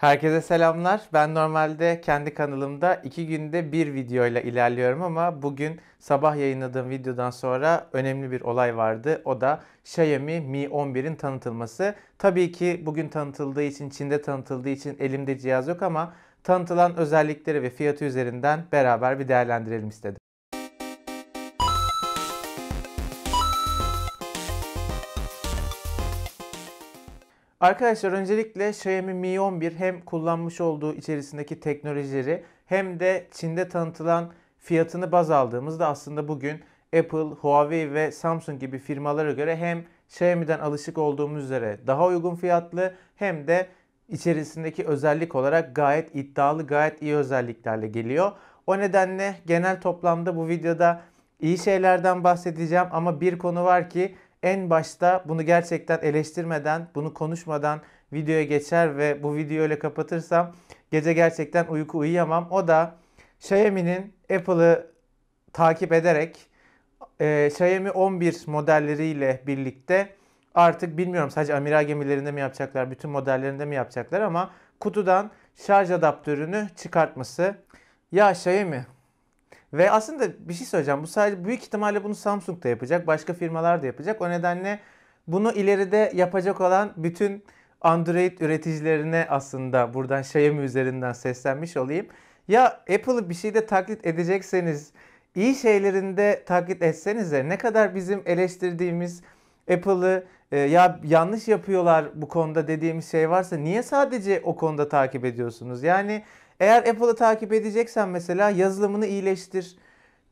Herkese selamlar. Ben normalde kendi kanalımda iki günde bir videoyla ilerliyorum ama bugün sabah yayınladığım videodan sonra önemli bir olay vardı. O da Xiaomi Mi 11'in tanıtılması. Tabii ki bugün tanıtıldığı için, Çin'de tanıtıldığı için elimde cihaz yok ama tanıtılan özellikleri ve fiyatı üzerinden beraber bir değerlendirelim istedim. Arkadaşlar öncelikle Xiaomi Mi 11 hem kullanmış olduğu içerisindeki teknolojileri hem de Çin'de tanıtılan fiyatını baz aldığımızda aslında bugün Apple, Huawei ve Samsung gibi firmalara göre hem Xiaomi'den alışık olduğumuz üzere daha uygun fiyatlı hem de içerisindeki özellik olarak gayet iddialı, gayet iyi özelliklerle geliyor. O nedenle genel toplamda bu videoda iyi şeylerden bahsedeceğim ama bir konu var ki en başta bunu gerçekten eleştirmeden, bunu konuşmadan videoya geçer ve bu videoyu öyle kapatırsam gece gerçekten uyku uyuyamam. O da Xiaomi'nin Apple'ı takip ederek e, Xiaomi 11 modelleriyle birlikte artık bilmiyorum sadece amiral gemilerinde mi yapacaklar, bütün modellerinde mi yapacaklar ama kutudan şarj adaptörünü çıkartması. Ya Xiaomi ve aslında bir şey söyleyeceğim. Bu sadece büyük ihtimalle bunu Samsung da yapacak. Başka firmalar da yapacak. O nedenle bunu ileride yapacak olan bütün Android üreticilerine aslında buradan Xiaomi üzerinden seslenmiş olayım. Ya Apple'ı bir şeyde taklit edecekseniz, iyi şeylerinde taklit etsenize ne kadar bizim eleştirdiğimiz Apple'ı e, ya yanlış yapıyorlar bu konuda dediğimiz şey varsa niye sadece o konuda takip ediyorsunuz? Yani eğer Apple'ı takip edeceksen mesela yazılımını iyileştir.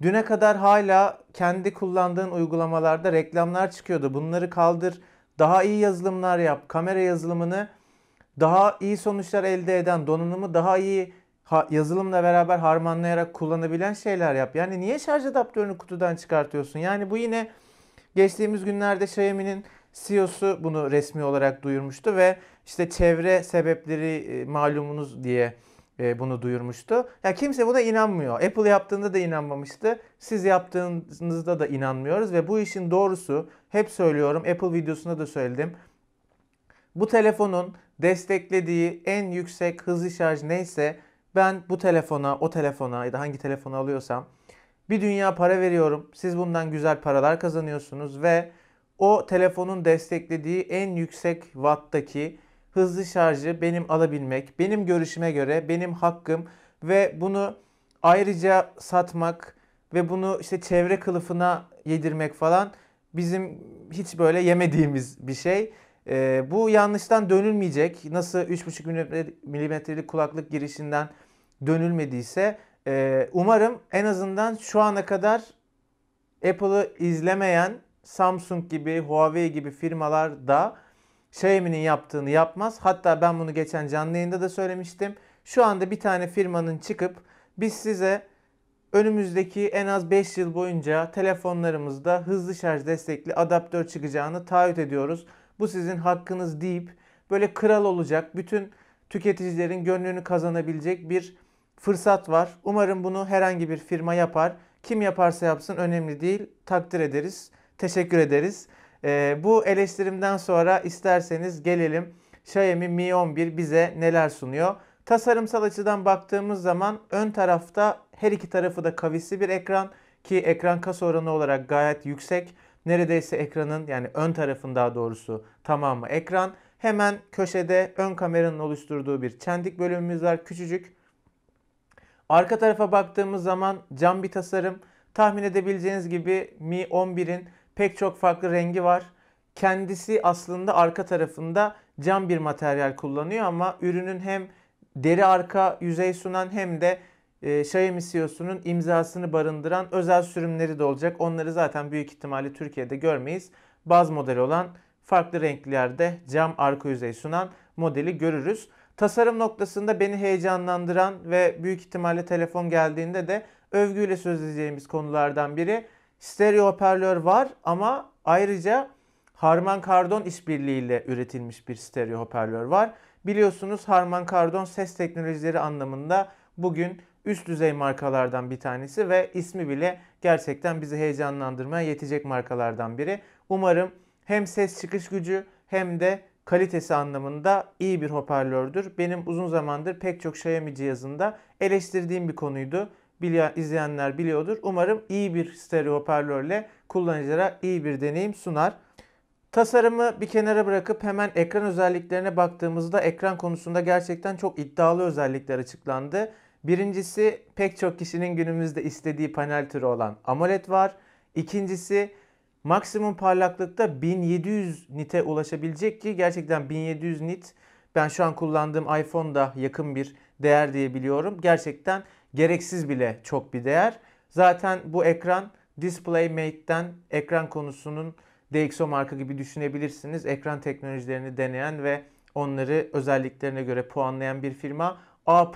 Düne kadar hala kendi kullandığın uygulamalarda reklamlar çıkıyordu. Bunları kaldır. Daha iyi yazılımlar yap. Kamera yazılımını daha iyi sonuçlar elde eden, donanımı daha iyi yazılımla beraber harmanlayarak kullanabilen şeyler yap. Yani niye şarj adaptörünü kutudan çıkartıyorsun? Yani bu yine geçtiğimiz günlerde Xiaomi'nin CEO'su bunu resmi olarak duyurmuştu ve işte çevre sebepleri e, malumunuz diye e, bunu duyurmuştu. Ya kimse buna inanmıyor. Apple yaptığında da inanmamıştı. Siz yaptığınızda da inanmıyoruz ve bu işin doğrusu hep söylüyorum. Apple videosunda da söyledim. Bu telefonun desteklediği en yüksek hızlı şarj neyse ben bu telefona, o telefona ya da hangi telefonu alıyorsam bir dünya para veriyorum. Siz bundan güzel paralar kazanıyorsunuz ve o telefonun desteklediği en yüksek watt'taki hızlı şarjı benim alabilmek, benim görüşüme göre benim hakkım ve bunu ayrıca satmak ve bunu işte çevre kılıfına yedirmek falan bizim hiç böyle yemediğimiz bir şey. E, bu yanlıştan dönülmeyecek. Nasıl 3,5 milimetrelik kulaklık girişinden dönülmediyse e, umarım en azından şu ana kadar Apple'ı izlemeyen Samsung gibi, Huawei gibi firmalar da Xiaomi'nin yaptığını yapmaz. Hatta ben bunu geçen canlı yayında da söylemiştim. Şu anda bir tane firmanın çıkıp biz size önümüzdeki en az 5 yıl boyunca telefonlarımızda hızlı şarj destekli adaptör çıkacağını taahhüt ediyoruz. Bu sizin hakkınız deyip böyle kral olacak, bütün tüketicilerin gönlünü kazanabilecek bir fırsat var. Umarım bunu herhangi bir firma yapar. Kim yaparsa yapsın önemli değil. Takdir ederiz. Teşekkür ederiz. E, bu eleştirimden sonra isterseniz gelelim Xiaomi Mi 11 bize neler sunuyor. Tasarımsal açıdan baktığımız zaman ön tarafta her iki tarafı da kavisli bir ekran ki ekran kas oranı olarak gayet yüksek. Neredeyse ekranın yani ön tarafın daha doğrusu tamamı ekran. Hemen köşede ön kameranın oluşturduğu bir çentik bölümümüz var küçücük. Arka tarafa baktığımız zaman cam bir tasarım. Tahmin edebileceğiniz gibi Mi 11'in pek çok farklı rengi var. Kendisi aslında arka tarafında cam bir materyal kullanıyor ama ürünün hem deri arka yüzey sunan hem de e, Xiaomi CEO'sunun imzasını barındıran özel sürümleri de olacak. Onları zaten büyük ihtimalle Türkiye'de görmeyiz. Baz modeli olan farklı renklerde cam arka yüzey sunan modeli görürüz. Tasarım noktasında beni heyecanlandıran ve büyük ihtimalle telefon geldiğinde de övgüyle söz edeceğimiz konulardan biri Stereo hoparlör var ama ayrıca Harman Kardon işbirliğiyle üretilmiş bir stereo hoparlör var. Biliyorsunuz Harman Kardon ses teknolojileri anlamında bugün üst düzey markalardan bir tanesi ve ismi bile gerçekten bizi heyecanlandırmaya yetecek markalardan biri. Umarım hem ses çıkış gücü hem de kalitesi anlamında iyi bir hoparlördür. Benim uzun zamandır pek çok Xiaomi cihazında eleştirdiğim bir konuydu bili izleyenler biliyordur. Umarım iyi bir stereo hoparlörle kullanıcılara iyi bir deneyim sunar. Tasarımı bir kenara bırakıp hemen ekran özelliklerine baktığımızda ekran konusunda gerçekten çok iddialı özellikler açıklandı. Birincisi pek çok kişinin günümüzde istediği panel türü olan AMOLED var. İkincisi maksimum parlaklıkta 1700 nite ulaşabilecek ki gerçekten 1700 nit ben şu an kullandığım iPhone'da yakın bir değer diye biliyorum. Gerçekten gereksiz bile çok bir değer. Zaten bu ekran DisplayMate'den ekran konusunun DxO marka gibi düşünebilirsiniz. Ekran teknolojilerini deneyen ve onları özelliklerine göre puanlayan bir firma A+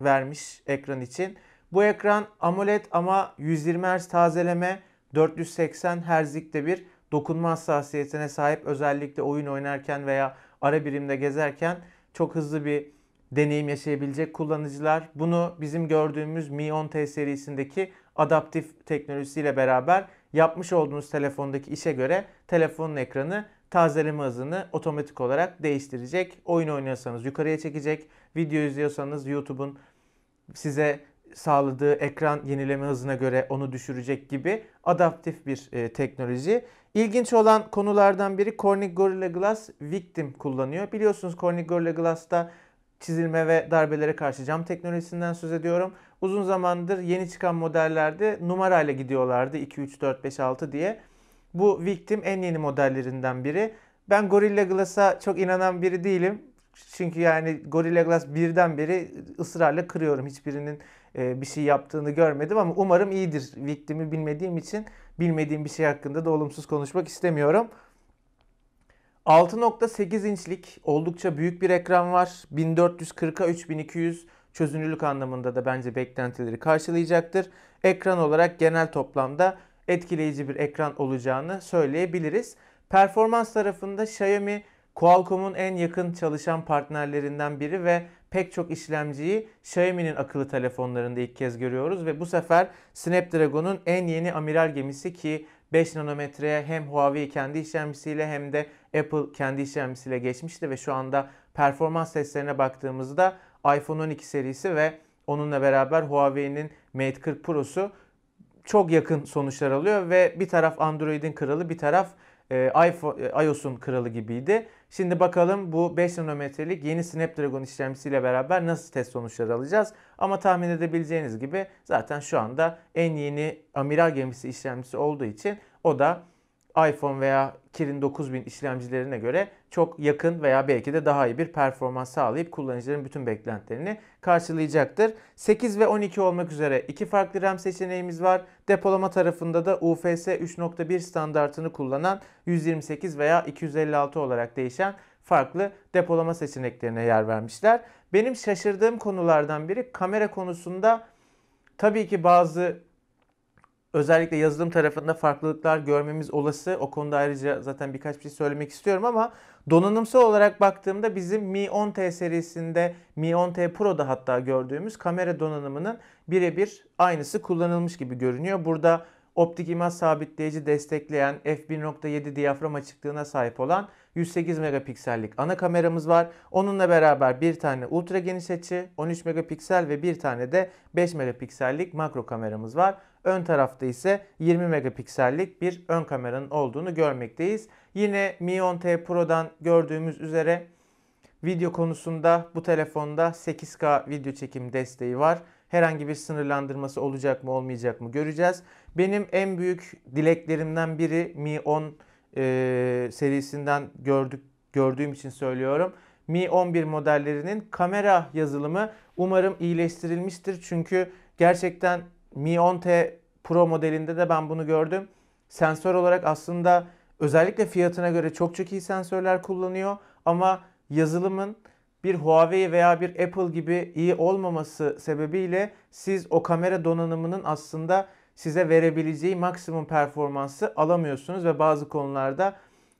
vermiş ekran için. Bu ekran AMOLED ama 120 Hz tazeleme 480 Hz'likte bir dokunma hassasiyetine sahip. Özellikle oyun oynarken veya ara birimde gezerken çok hızlı bir deneyim yaşayabilecek kullanıcılar. Bunu bizim gördüğümüz Mi 10T serisindeki adaptif teknolojisiyle beraber yapmış olduğunuz telefondaki işe göre telefonun ekranı tazeleme hızını otomatik olarak değiştirecek. Oyun oynuyorsanız yukarıya çekecek. Video izliyorsanız YouTube'un size sağladığı ekran yenileme hızına göre onu düşürecek gibi adaptif bir e, teknoloji. İlginç olan konulardan biri Corning Gorilla Glass Victim kullanıyor. Biliyorsunuz Corning Gorilla Glass'ta çizilme ve darbelere karşı cam teknolojisinden söz ediyorum. Uzun zamandır yeni çıkan modellerde numarayla gidiyorlardı 2, 3, 4, 5, 6 diye. Bu Victim en yeni modellerinden biri. Ben Gorilla Glass'a çok inanan biri değilim. Çünkü yani Gorilla Glass birden beri ısrarla kırıyorum. Hiçbirinin e, bir şey yaptığını görmedim ama umarım iyidir. Victim'i bilmediğim için bilmediğim bir şey hakkında da olumsuz konuşmak istemiyorum. 6.8 inçlik oldukça büyük bir ekran var. 1440'a 3200 çözünürlük anlamında da bence beklentileri karşılayacaktır. Ekran olarak genel toplamda etkileyici bir ekran olacağını söyleyebiliriz. Performans tarafında Xiaomi Qualcomm'un en yakın çalışan partnerlerinden biri ve pek çok işlemciyi Xiaomi'nin akıllı telefonlarında ilk kez görüyoruz ve bu sefer Snapdragon'un en yeni amiral gemisi ki 5 nanometreye hem Huawei kendi işlemcisiyle hem de Apple kendi işlemcisiyle geçmişti ve şu anda performans testlerine baktığımızda iPhone 12 serisi ve onunla beraber Huawei'nin Mate 40 Pro'su çok yakın sonuçlar alıyor ve bir taraf Android'in kralı bir taraf e, iPhone, iOS'un kralı gibiydi. Şimdi bakalım bu 5 nanometrelik yeni Snapdragon işlemcisiyle beraber nasıl test sonuçları alacağız. Ama tahmin edebileceğiniz gibi zaten şu anda en yeni amiral gemisi işlemcisi olduğu için o da iPhone veya Kirin 9000 işlemcilerine göre çok yakın veya belki de daha iyi bir performans sağlayıp kullanıcıların bütün beklentilerini karşılayacaktır. 8 ve 12 olmak üzere iki farklı RAM seçeneğimiz var. Depolama tarafında da UFS 3.1 standartını kullanan 128 veya 256 olarak değişen farklı depolama seçeneklerine yer vermişler. Benim şaşırdığım konulardan biri kamera konusunda tabii ki bazı özellikle yazılım tarafında farklılıklar görmemiz olası. O konuda ayrıca zaten birkaç bir şey söylemek istiyorum ama donanımsal olarak baktığımda bizim Mi 10T serisinde Mi 10T Pro'da hatta gördüğümüz kamera donanımının birebir aynısı kullanılmış gibi görünüyor. Burada optik imaj sabitleyici destekleyen f1.7 diyafram açıklığına sahip olan 108 megapiksellik ana kameramız var. Onunla beraber bir tane ultra geniş açı, 13 megapiksel ve bir tane de 5 megapiksellik makro kameramız var. Ön tarafta ise 20 megapiksellik bir ön kameranın olduğunu görmekteyiz. Yine Mi 10T Pro'dan gördüğümüz üzere video konusunda bu telefonda 8K video çekim desteği var. Herhangi bir sınırlandırması olacak mı olmayacak mı göreceğiz. Benim en büyük dileklerimden biri Mi 10 e, serisinden gördük gördüğüm için söylüyorum. Mi 11 modellerinin kamera yazılımı umarım iyileştirilmiştir. Çünkü gerçekten Mi 10T Pro modelinde de ben bunu gördüm. Sensör olarak aslında özellikle fiyatına göre çok çok iyi sensörler kullanıyor ama yazılımın bir Huawei veya bir Apple gibi iyi olmaması sebebiyle siz o kamera donanımının aslında size verebileceği maksimum performansı alamıyorsunuz ve bazı konularda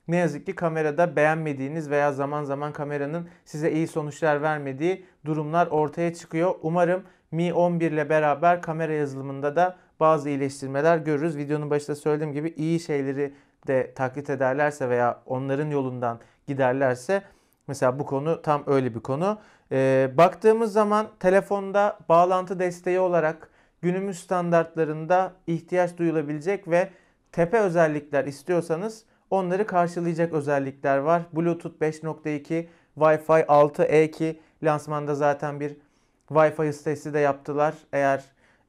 ne yazık ki kamerada beğenmediğiniz veya zaman zaman kameranın size iyi sonuçlar vermediği durumlar ortaya çıkıyor. Umarım Mi 11 ile beraber kamera yazılımında da bazı iyileştirmeler görürüz. Videonun başında söylediğim gibi iyi şeyleri de taklit ederlerse veya onların yolundan giderlerse Mesela bu konu tam öyle bir konu. E, baktığımız zaman telefonda bağlantı desteği olarak günümüz standartlarında ihtiyaç duyulabilecek ve tepe özellikler istiyorsanız onları karşılayacak özellikler var. Bluetooth 5.2, Wi-Fi 6E ki lansmanda zaten bir Wi-Fi testi de yaptılar. Eğer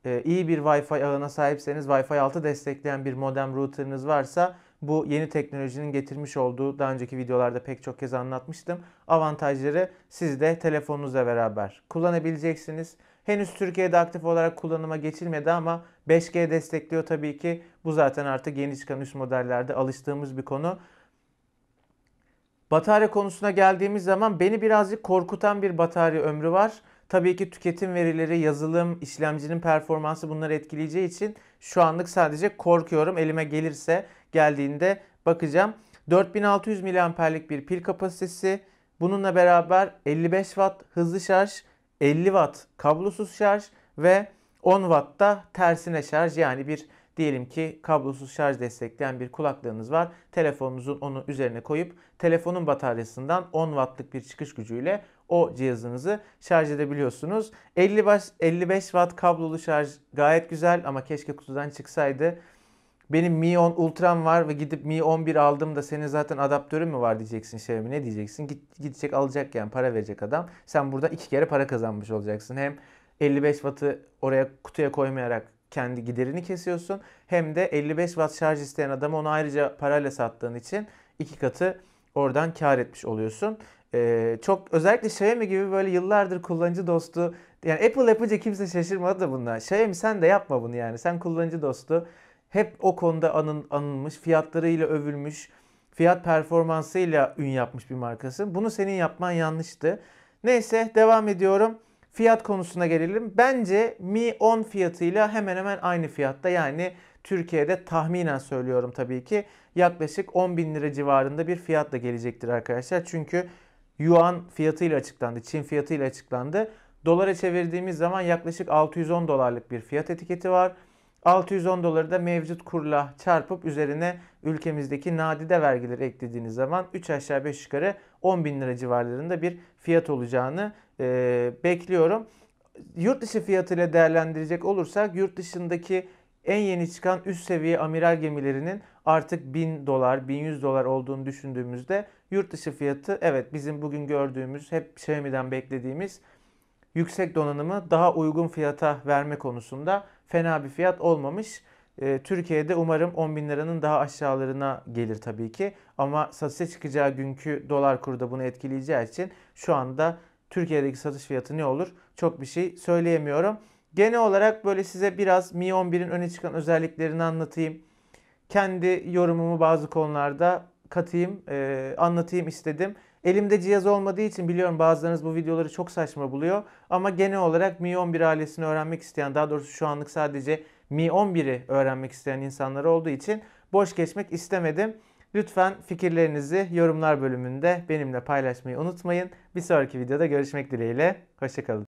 e, iyi bir Wi-Fi ağına sahipseniz Wi-Fi 6 destekleyen bir modem router'ınız varsa bu yeni teknolojinin getirmiş olduğu daha önceki videolarda pek çok kez anlatmıştım. Avantajları siz de telefonunuzla beraber kullanabileceksiniz. Henüz Türkiye'de aktif olarak kullanıma geçilmedi ama 5G destekliyor tabii ki. Bu zaten artık yeni çıkan üst modellerde alıştığımız bir konu. Batarya konusuna geldiğimiz zaman beni birazcık korkutan bir batarya ömrü var. Tabii ki tüketim verileri, yazılım, işlemcinin performansı bunları etkileyeceği için şu anlık sadece korkuyorum elime gelirse geldiğinde bakacağım. 4600 miliamperlik bir pil kapasitesi. Bununla beraber 55 watt hızlı şarj, 50 watt kablosuz şarj ve 10 watt da tersine şarj yani bir diyelim ki kablosuz şarj destekleyen bir kulaklığınız var. Telefonunuzun onu üzerine koyup telefonun bataryasından 10 wattlık bir çıkış gücüyle o cihazınızı şarj edebiliyorsunuz. 55 55 watt kablolu şarj gayet güzel ama keşke kutudan çıksaydı benim Mi 10 Ultra'm var ve gidip Mi 11 aldım da senin zaten adaptörün mü var diyeceksin Xiaomi ne diyeceksin? Git, gidecek alacak yani para verecek adam. Sen burada iki kere para kazanmış olacaksın. Hem 55 wattı oraya kutuya koymayarak kendi giderini kesiyorsun. Hem de 55 watt şarj isteyen adamı onu ayrıca parayla sattığın için iki katı oradan kar etmiş oluyorsun. Ee, çok özellikle Xiaomi gibi böyle yıllardır kullanıcı dostu yani Apple yapınca kimse şaşırmadı da bundan. Xiaomi sen de yapma bunu yani. Sen kullanıcı dostu hep o konuda anın, anılmış, fiyatlarıyla övülmüş, fiyat performansıyla ün yapmış bir markası. Bunu senin yapman yanlıştı. Neyse devam ediyorum. Fiyat konusuna gelelim. Bence Mi 10 fiyatıyla hemen hemen aynı fiyatta yani Türkiye'de tahminen söylüyorum tabii ki yaklaşık 10 bin lira civarında bir fiyatla gelecektir arkadaşlar. Çünkü Yuan fiyatıyla açıklandı, Çin fiyatıyla açıklandı. Dolara çevirdiğimiz zaman yaklaşık 610 dolarlık bir fiyat etiketi var. 610 doları da mevcut kurla çarpıp üzerine ülkemizdeki nadide vergileri eklediğiniz zaman 3 aşağı 5 yukarı 10 bin lira civarlarında bir fiyat olacağını e, bekliyorum. Yurt dışı fiyatıyla değerlendirecek olursak yurt dışındaki en yeni çıkan üst seviye amiral gemilerinin artık 1000 dolar, 1100 dolar olduğunu düşündüğümüzde yurt dışı fiyatı evet bizim bugün gördüğümüz hep Xiaomi'den beklediğimiz yüksek donanımı daha uygun fiyata verme konusunda fena bir fiyat olmamış. Ee, Türkiye'de umarım 10 bin liranın daha aşağılarına gelir tabii ki. Ama satışa çıkacağı günkü dolar kuru da bunu etkileyeceği için şu anda Türkiye'deki satış fiyatı ne olur? Çok bir şey söyleyemiyorum. Genel olarak böyle size biraz Mi 11'in öne çıkan özelliklerini anlatayım. Kendi yorumumu bazı konularda katayım, ee, anlatayım istedim. Elimde cihaz olmadığı için biliyorum bazılarınız bu videoları çok saçma buluyor. Ama genel olarak Mi 11 ailesini öğrenmek isteyen daha doğrusu şu anlık sadece Mi 11'i öğrenmek isteyen insanlar olduğu için boş geçmek istemedim. Lütfen fikirlerinizi yorumlar bölümünde benimle paylaşmayı unutmayın. Bir sonraki videoda görüşmek dileğiyle. Hoşçakalın.